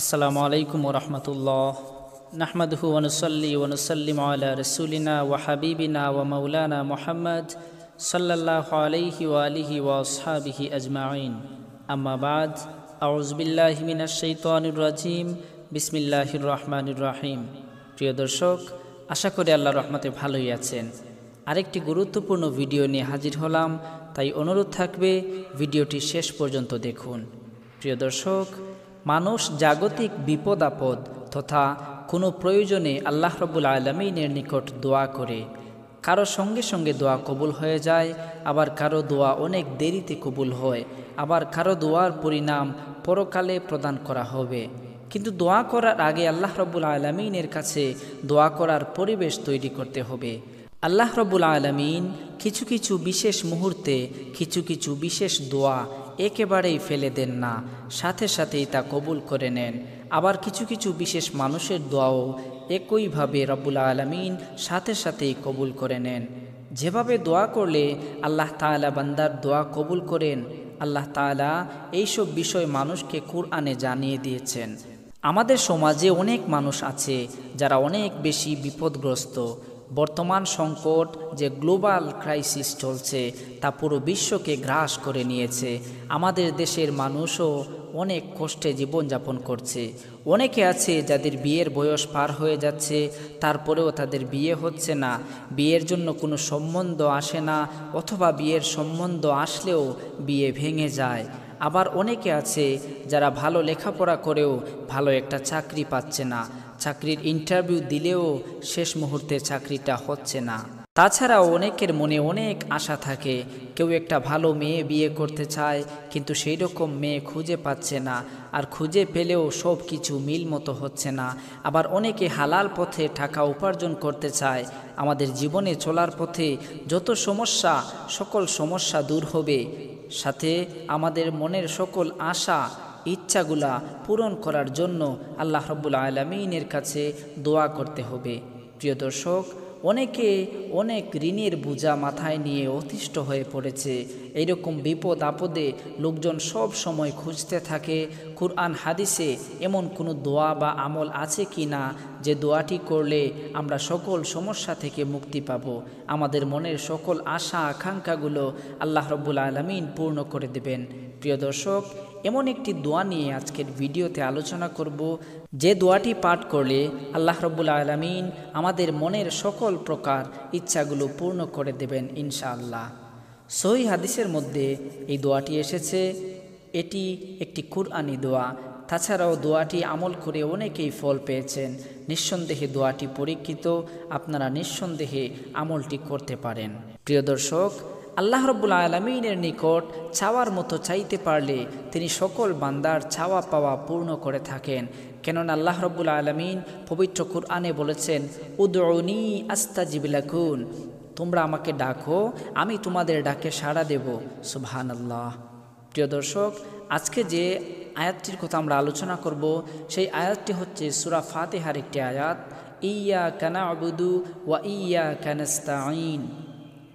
আসসালামু আলাইকুম রহমতুল্লাহ নাহমদ ওনসল্লি ওনসল্লিম আলা রসুলিনা ও হাবিবিনা ওয়া মৌলানা মোহাম্মদ সাল্লাহ আলহি আলিহি ওয়াসহাবিহি আজমাইন আম্মাবাদ আউজবিল্লাহমিনা শৈতানুর রাজিম বিসমিল্লাহির রহমানুর রাহিম প্রিয় দর্শক আশা করি আল্লাহ রহমতে ভালোই আছেন আরেকটি গুরুত্বপূর্ণ ভিডিও নিয়ে হাজির হলাম তাই অনুরোধ থাকবে ভিডিওটি শেষ পর্যন্ত দেখুন প্রিয় দর্শক মানুষ জাগতিক বিপদ আপদ তথা কোনো প্রয়োজনে আল্লাহ রবুল আলমিনের নিকট দোয়া করে কারো সঙ্গে সঙ্গে দোয়া কবুল হয়ে যায় আবার কারো দোয়া অনেক দেরিতে কবুল হয় আবার কারো দোয়ার পরিণাম পরকালে প্রদান করা হবে কিন্তু দোয়া করার আগে আল্লাহ রবুল আলমিনের কাছে দোয়া করার পরিবেশ তৈরি করতে হবে আল্লাহ রবুল আলমিন কিছু কিছু বিশেষ মুহূর্তে কিছু কিছু বিশেষ দোয়া একেবারেই ফেলে দেন না সাথে সাথেই তা কবুল করে নেন আবার কিছু কিছু বিশেষ মানুষের দোয়াও একইভাবে রব্বুল আলমিন সাথে সাথেই কবুল করে নেন যেভাবে দোয়া করলে আল্লাহ তালা বান্দার দোয়া কবুল করেন আল্লাহ তালা এইসব বিষয় মানুষকে কুরআনে জানিয়ে দিয়েছেন আমাদের সমাজে অনেক মানুষ আছে যারা অনেক বেশি বিপদগ্রস্ত বর্তমান সংকট যে গ্লোবাল ক্রাইসিস চলছে তা পুরো বিশ্বকে গ্রাস করে নিয়েছে আমাদের দেশের মানুষও অনেক কষ্টে জীবনযাপন করছে অনেকে আছে যাদের বিয়ের বয়স পার হয়ে যাচ্ছে তারপরেও তাদের বিয়ে হচ্ছে না বিয়ের জন্য কোনো সম্বন্ধ আসে না অথবা বিয়ের সম্বন্ধ আসলেও বিয়ে ভেঙে যায় আবার অনেকে আছে যারা ভালো লেখাপড়া করেও ভালো একটা চাকরি পাচ্ছে না চাকরির ইন্টারভিউ দিলেও শেষ মুহূর্তে চাকরিটা হচ্ছে না তাছাড়াও অনেকের মনে অনেক আশা থাকে কেউ একটা ভালো মেয়ে বিয়ে করতে চায় কিন্তু সেই রকম মেয়ে খুঁজে পাচ্ছে না আর খুঁজে পেলেও সব কিছু মিল মতো হচ্ছে না আবার অনেকে হালাল পথে টাকা উপার্জন করতে চায় আমাদের জীবনে চলার পথে যত সমস্যা সকল সমস্যা দূর হবে সাথে আমাদের মনের সকল আশা ইচ্ছাগুলা পূরণ করার জন্য আল্লাহ রব্বুল আলমিনের কাছে দোয়া করতে হবে প্রিয় দর্শক অনেকে অনেক ঋণের বোঝা মাথায় নিয়ে অতিষ্ঠ হয়ে পড়েছে এইরকম বিপদ আপদে লোকজন সব সময় খুঁজতে থাকে কুরআন হাদিসে এমন কোনো দোয়া বা আমল আছে কি না যে দোয়াটি করলে আমরা সকল সমস্যা থেকে মুক্তি পাব আমাদের মনের সকল আশা আকাঙ্ক্ষাগুলো আল্লাহ রব্বুল আলমিন পূর্ণ করে দেবেন প্রিয় দর্শক এমন একটি দোয়া নিয়ে আজকের ভিডিওতে আলোচনা করব যে দোয়াটি পাঠ করলে আল্লাহ রব্বুল আলমিন আমাদের মনের সকল প্রকার ইচ্ছাগুলো পূর্ণ করে দেবেন ইনশাআল্লাহ সহি হাদিসের মধ্যে এই দোয়াটি এসেছে এটি একটি কুরআনি দোয়া তাছাড়াও দোয়াটি আমল করে অনেকেই ফল পেয়েছেন নিঃসন্দেহে দোয়াটি পরীক্ষিত আপনারা নিঃসন্দেহে আমলটি করতে পারেন প্রিয় দর্শক আল্লাহ রব্বুল আলমিনের নিকট চাওয়ার মতো চাইতে পারলে তিনি সকল বান্দার চাওয়া পাওয়া পূর্ণ করে থাকেন কেননা আল্লাহ রব্বুল আলমিন পবিত্র কুরআনে বলেছেন উদৌনি আস্তা জিবিলাকুন তোমরা আমাকে ডাকো আমি তোমাদের ডাকে সাড়া দেব সুবহান আল্লাহ প্রিয় দর্শক আজকে যে আয়াতটির কথা আমরা আলোচনা করব সেই আয়াতটি হচ্ছে সুরা ফাতেহার একটি আয়াত ইয়া কানা আবুদু ওয়া ইয়া আইন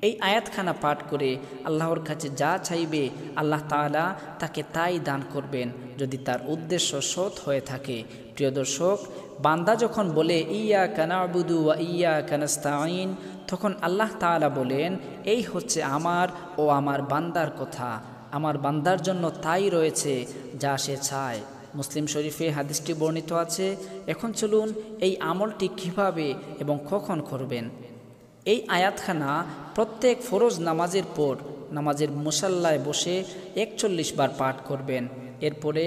এই আয়াতখানা পাঠ করে আল্লাহর কাছে যা চাইবে আল্লাহ তালা তাকে তাই দান করবেন যদি তার উদ্দেশ্য সৎ হয়ে থাকে প্রিয় দর্শক বান্দা যখন বলে ইয়া কানাবুদু ওয়া ইয়া কানাস্তাইন তখন আল্লাহ তালা বলেন এই হচ্ছে আমার ও আমার বান্দার কথা আমার বান্দার জন্য তাই রয়েছে যা সে চায় মুসলিম শরীফে হাদিসটি বর্ণিত আছে এখন চলুন এই আমলটি কিভাবে এবং কখন করবেন এই আয়াতখানা প্রত্যেক ফরজ নামাজের পর নামাজের মোসাল্লায় বসে একচল্লিশ বার পাঠ করবেন এরপরে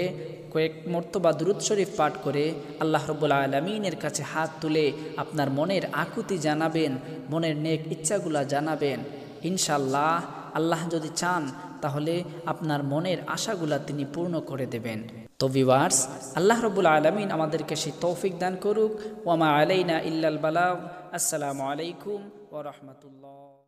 কয়েক মর্তবা দুরুদ শরীফ পাঠ করে আল্লাহ রবুল্লা আলমিনের কাছে হাত তুলে আপনার মনের আকুতি জানাবেন মনের নেক ইচ্ছাগুলা জানাবেন ইনশাল্লাহ আল্লাহ যদি চান তাহলে আপনার মনের আশাগুলা তিনি পূর্ণ করে দেবেন তো ভিওয়ার্স আল্লাহ রবুল আলমিন আমাদেরকে সেই তৌফিক দান করুক ওয়ামা আলাইনা ইল্লাল বালাম আসসালামু আলাইকুম ও রহমতুল্লাহ